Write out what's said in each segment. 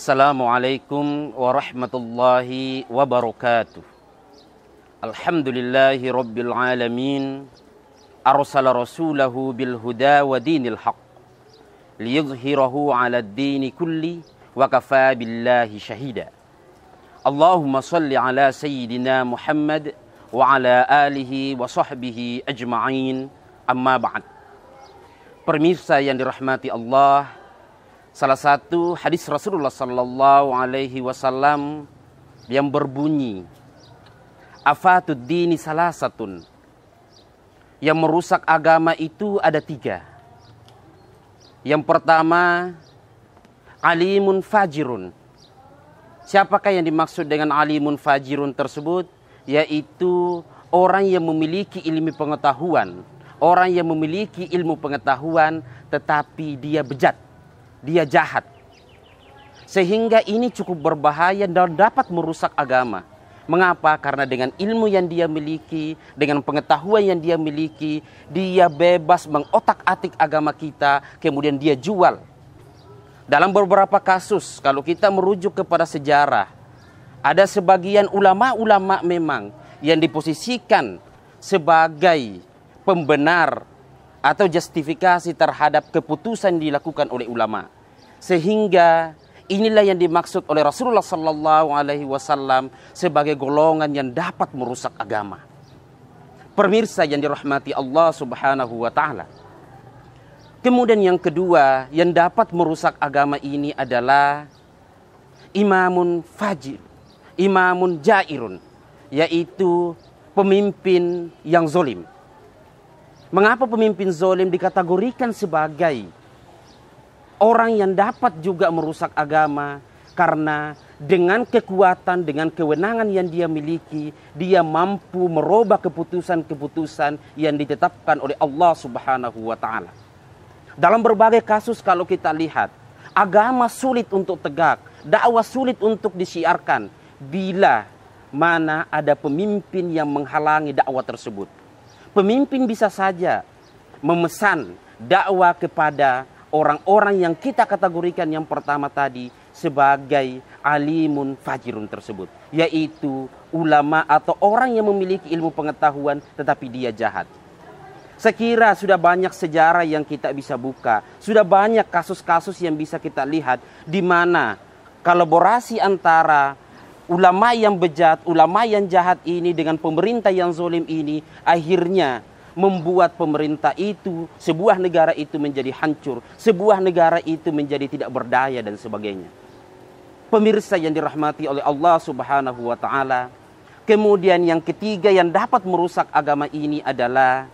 السلام عليكم ورحمة الله وبركاته الحمد لله رب العالمين أرسل رسوله بالهدى ودين الحق ليظهره على الدين كله وكفى بالله شهيدا اللهم صل على سيدنا محمد وعلى آله وصحبه أجمعين أما بعد Permisa yang dirahmati Allah Salah satu hadis Rasulullah Sallallahu Alaihi Wasallam yang berbunyi, afatud dini salah satun. Yang merusak agama itu ada tiga. Yang pertama, alimun fajirun. Siapakah yang dimaksud dengan alimun fajirun tersebut? Yaitu orang yang memiliki ilmu pengetahuan. Orang yang memiliki ilmu pengetahuan tetapi dia bejat dia jahat. Sehingga ini cukup berbahaya dan dapat merusak agama. Mengapa? Karena dengan ilmu yang dia miliki, dengan pengetahuan yang dia miliki, dia bebas mengotak-atik agama kita, kemudian dia jual. Dalam beberapa kasus, kalau kita merujuk kepada sejarah, ada sebagian ulama-ulama memang yang diposisikan sebagai pembenar atau justifikasi terhadap keputusan dilakukan oleh ulama. Sehingga inilah yang dimaksud oleh Rasulullah Sallallahu Alaihi Wasallam sebagai golongan yang dapat merusak agama. Pemirsa yang dirahmati Allah Subhanahu Wa Taala. Kemudian yang kedua yang dapat merusak agama ini adalah imamun fajir, imamun jairun, yaitu pemimpin yang zolim. Mengapa pemimpin zolim dikategorikan sebagai orang yang dapat juga merusak agama? Karena dengan kekuatan, dengan kewenangan yang dia miliki, dia mampu merubah keputusan-keputusan yang ditetapkan oleh Allah Subhanahu wa taala. Dalam berbagai kasus kalau kita lihat, agama sulit untuk tegak, dakwah sulit untuk disiarkan bila mana ada pemimpin yang menghalangi dakwah tersebut. Pemimpin bisa saja memesan dakwah kepada orang-orang yang kita kategorikan yang pertama tadi sebagai alimun fajirun tersebut, yaitu ulama atau orang yang memiliki ilmu pengetahuan tetapi dia jahat. Sekira sudah banyak sejarah yang kita bisa buka, sudah banyak kasus-kasus yang bisa kita lihat di mana kolaborasi antara ulama yang bejat, ulama yang jahat ini dengan pemerintah yang zolim ini akhirnya membuat pemerintah itu, sebuah negara itu menjadi hancur, sebuah negara itu menjadi tidak berdaya dan sebagainya. Pemirsa yang dirahmati oleh Allah Subhanahu wa taala. Kemudian yang ketiga yang dapat merusak agama ini adalah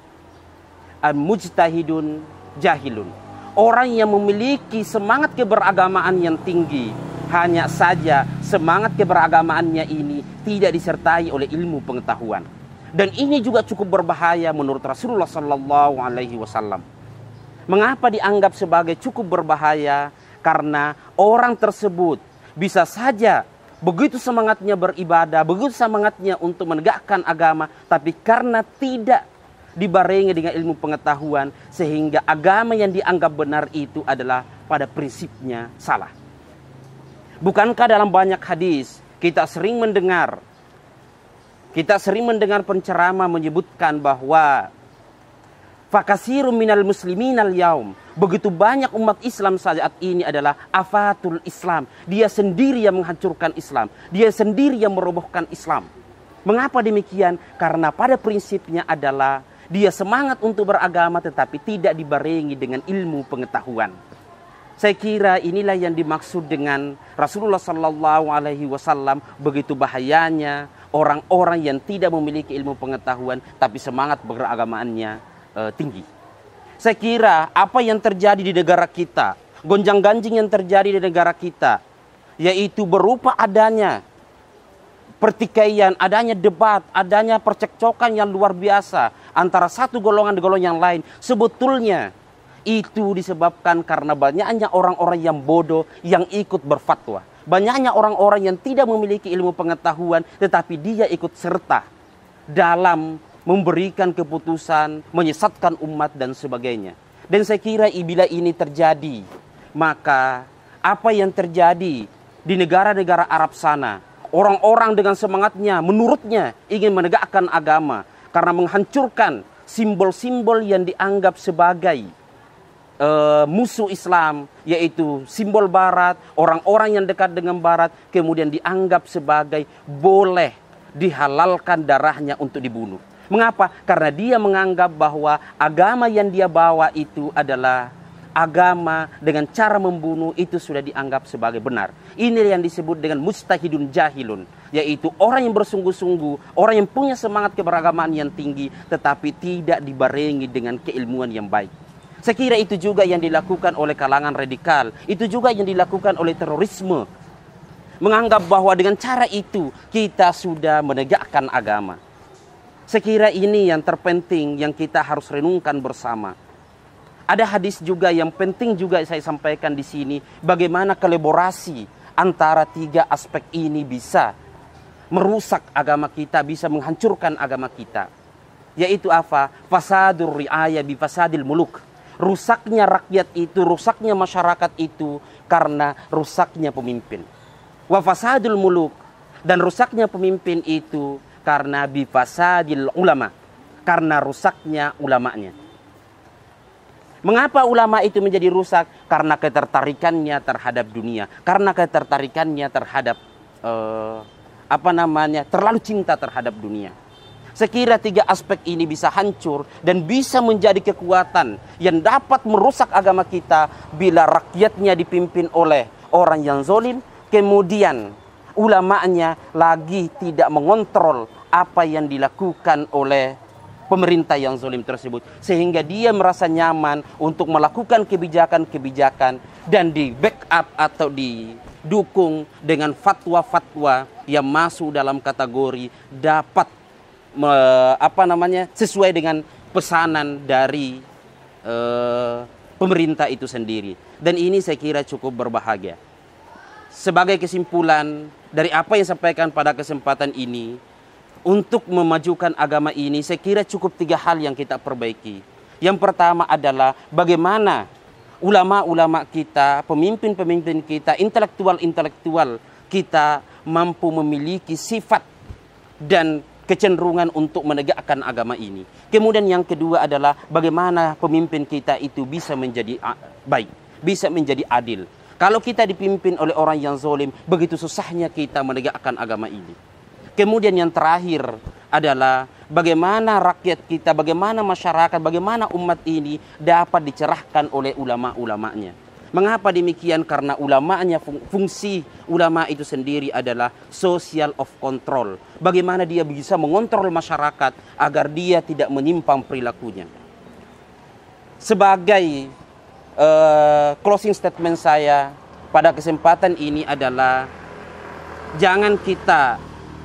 mujtahidun jahilun. Orang yang memiliki semangat keberagamaan yang tinggi hanya saja semangat keberagamaannya ini tidak disertai oleh ilmu pengetahuan. Dan ini juga cukup berbahaya menurut Rasulullah Sallallahu Alaihi Wasallam. Mengapa dianggap sebagai cukup berbahaya? Karena orang tersebut bisa saja begitu semangatnya beribadah, begitu semangatnya untuk menegakkan agama, tapi karena tidak dibarengi dengan ilmu pengetahuan, sehingga agama yang dianggap benar itu adalah pada prinsipnya salah. Bukankah dalam banyak hadis kita sering mendengar kita sering mendengar penceramah menyebutkan bahwa fakasiru minal muslimin al yaum begitu banyak umat Islam saat ini adalah afatul Islam dia sendiri yang menghancurkan Islam dia sendiri yang merobohkan Islam mengapa demikian karena pada prinsipnya adalah dia semangat untuk beragama tetapi tidak dibarengi dengan ilmu pengetahuan saya kira inilah yang dimaksud dengan Rasulullah Sallallahu Alaihi Wasallam begitu bahayanya orang-orang yang tidak memiliki ilmu pengetahuan tapi semangat beragamaannya e, tinggi. Saya kira apa yang terjadi di negara kita, gonjang-ganjing yang terjadi di negara kita, yaitu berupa adanya pertikaian, adanya debat, adanya percekcokan yang luar biasa antara satu golongan dengan golongan yang lain. Sebetulnya itu disebabkan karena banyaknya orang-orang yang bodoh yang ikut berfatwa. Banyaknya orang-orang yang tidak memiliki ilmu pengetahuan tetapi dia ikut serta dalam memberikan keputusan, menyesatkan umat dan sebagainya. Dan saya kira bila ini terjadi, maka apa yang terjadi di negara-negara Arab sana, orang-orang dengan semangatnya menurutnya ingin menegakkan agama karena menghancurkan simbol-simbol yang dianggap sebagai uh, musuh Islam, yaitu simbol Barat, orang-orang yang dekat dengan Barat, kemudian dianggap sebagai boleh dihalalkan darahnya untuk dibunuh. Mengapa? Karena dia menganggap bahwa agama yang dia bawa itu adalah agama dengan cara membunuh itu sudah dianggap sebagai benar. Ini yang disebut dengan mustahidun jahilun, yaitu orang yang bersungguh-sungguh, orang yang punya semangat keberagaman yang tinggi tetapi tidak dibarengi dengan keilmuan yang baik. Saya kira itu juga yang dilakukan oleh kalangan radikal. Itu juga yang dilakukan oleh terorisme. Menganggap bahwa dengan cara itu kita sudah menegakkan agama. Saya kira ini yang terpenting yang kita harus renungkan bersama. Ada hadis juga yang penting juga saya sampaikan di sini. Bagaimana kolaborasi antara tiga aspek ini bisa merusak agama kita, bisa menghancurkan agama kita. Yaitu apa? Fasadur riaya bi fasadil muluk rusaknya rakyat itu, rusaknya masyarakat itu karena rusaknya pemimpin. Wafasadul muluk dan rusaknya pemimpin itu karena bifasadil ulama, karena rusaknya ulamanya. Mengapa ulama itu menjadi rusak? Karena ketertarikannya terhadap dunia, karena ketertarikannya terhadap uh, apa namanya terlalu cinta terhadap dunia. Sekira tiga aspek ini bisa hancur dan bisa menjadi kekuatan yang dapat merusak agama kita bila rakyatnya dipimpin oleh orang yang zolim, kemudian ulamanya lagi tidak mengontrol apa yang dilakukan oleh pemerintah yang zolim tersebut sehingga dia merasa nyaman untuk melakukan kebijakan-kebijakan dan di backup atau didukung dengan fatwa-fatwa yang masuk dalam kategori dapat me, apa namanya sesuai dengan pesanan dari e, pemerintah itu sendiri. Dan ini saya kira cukup berbahagia. Sebagai kesimpulan dari apa yang sampaikan pada kesempatan ini, untuk memajukan agama ini saya kira cukup tiga hal yang kita perbaiki. Yang pertama adalah bagaimana ulama-ulama kita, pemimpin-pemimpin kita, intelektual-intelektual kita mampu memiliki sifat dan kecenderungan untuk menegakkan agama ini. Kemudian yang kedua adalah bagaimana pemimpin kita itu bisa menjadi ah, baik, bisa menjadi adil. Kalau kita dipimpin oleh orang yang zolim, begitu susahnya kita menegakkan agama ini. Kemudian yang terakhir adalah bagaimana rakyat kita, bagaimana masyarakat, bagaimana umat ini dapat dicerahkan oleh ulama-ulamanya. Mengapa demikian? Karena ulamanya fungsi ulama itu sendiri adalah social of control. Bagaimana dia bisa mengontrol masyarakat agar dia tidak menyimpang perilakunya. Sebagai uh, closing statement saya pada kesempatan ini adalah jangan kita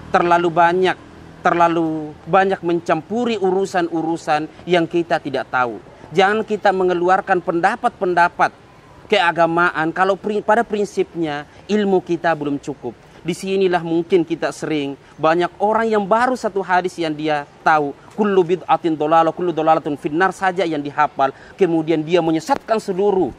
terlalu banyak terlalu banyak mencampuri urusan-urusan yang kita tidak tahu. Jangan kita mengeluarkan pendapat-pendapat keagamaan, kalau pada prinsipnya ilmu kita belum cukup. di sinilah mungkin kita sering banyak orang yang baru satu hadis yang dia tahu. Kullu bid'atin dolalo, kullu dolalatun finnar saja yang dihafal. Kemudian dia menyesatkan seluruh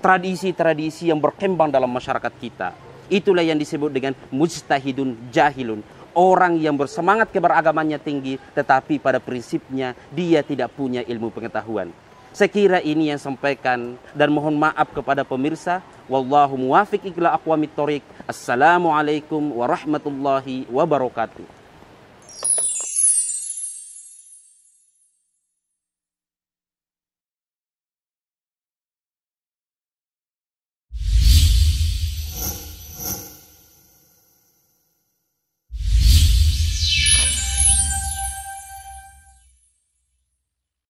tradisi-tradisi yang berkembang dalam masyarakat kita. Itulah yang disebut dengan mujtahidun jahilun. Orang yang bersemangat keberagamannya tinggi tetapi pada prinsipnya dia tidak punya ilmu pengetahuan. Sekira ini yang sampaikan dan mohon maaf kepada pemirsa. Wallahu muwafiq ila aqwamit thoriq. Assalamualaikum warahmatullahi wabarakatuh.